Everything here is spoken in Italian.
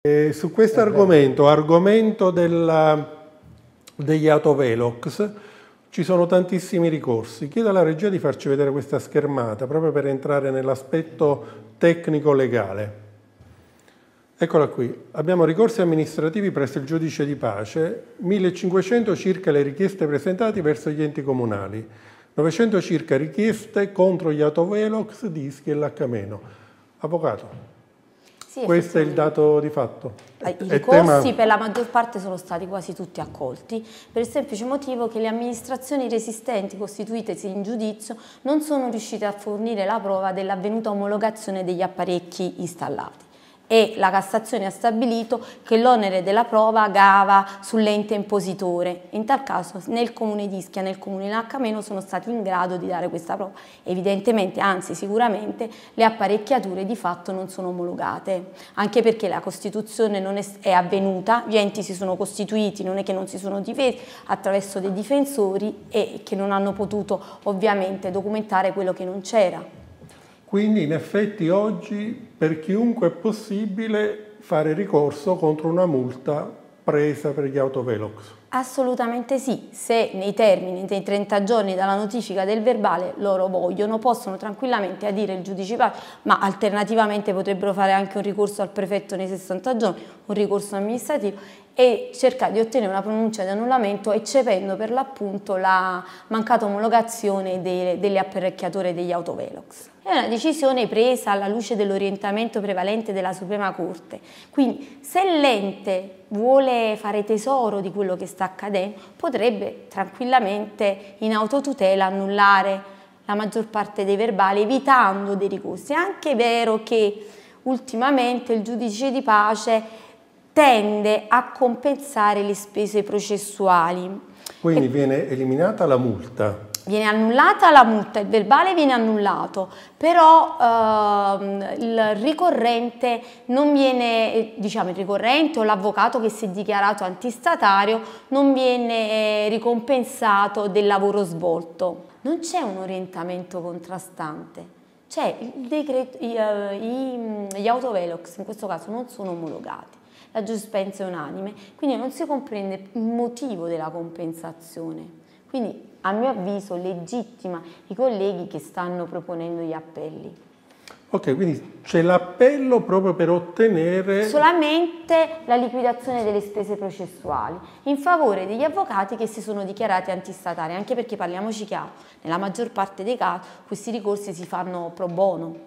E su questo argomento, argomento della, degli autovelox, ci sono tantissimi ricorsi. Chiedo alla regia di farci vedere questa schermata proprio per entrare nell'aspetto tecnico-legale. Eccola qui. Abbiamo ricorsi amministrativi presso il giudice di pace, 1500 circa le richieste presentate verso gli enti comunali, 900 circa richieste contro gli autovelox, dischi e l'H-. Avvocato, sì, Questo è il dato di fatto. Eh, I ricorsi per la maggior parte sono stati quasi tutti accolti, per il semplice motivo che le amministrazioni resistenti costituitesi in giudizio non sono riuscite a fornire la prova dell'avvenuta omologazione degli apparecchi installati e la Cassazione ha stabilito che l'onere della prova gava sull'ente impositore. In tal caso nel comune di Ischia, nel comune LH- sono stati in grado di dare questa prova. Evidentemente, anzi sicuramente, le apparecchiature di fatto non sono omologate, anche perché la Costituzione non è avvenuta, gli enti si sono costituiti, non è che non si sono difesi attraverso dei difensori e che non hanno potuto ovviamente documentare quello che non c'era. Quindi in effetti oggi per chiunque è possibile fare ricorso contro una multa presa per gli autovelox. Assolutamente sì, se nei termini dei 30 giorni dalla notifica del verbale loro vogliono, possono tranquillamente adire il giudice pace, ma alternativamente potrebbero fare anche un ricorso al prefetto nei 60 giorni, un ricorso amministrativo e cercare di ottenere una pronuncia di annullamento eccependo per l'appunto la mancata omologazione dei, delle apparecchiature degli autovelox. È una decisione presa alla luce dell'orientamento prevalente della Suprema Corte, quindi se l'ente vuole fare tesoro di quello che sta sta accadendo, potrebbe tranquillamente in autotutela annullare la maggior parte dei verbali evitando dei ricorsi. È anche vero che ultimamente il giudice di pace tende a compensare le spese processuali. Quindi e... viene eliminata la multa? viene annullata la multa, il verbale viene annullato, però ehm, il ricorrente non viene, eh, diciamo il ricorrente o l'avvocato che si è dichiarato antistatario non viene eh, ricompensato del lavoro svolto. Non c'è un orientamento contrastante, cioè decreto, i, eh, i, mm, gli autovelox in questo caso non sono omologati, la giustizia è unanime, quindi non si comprende il motivo della compensazione. Quindi a mio avviso legittima i colleghi che stanno proponendo gli appelli. Ok, quindi c'è l'appello proprio per ottenere... Solamente la liquidazione delle spese processuali in favore degli avvocati che si sono dichiarati antistatari, anche perché parliamoci chiaro, nella maggior parte dei casi questi ricorsi si fanno pro bono,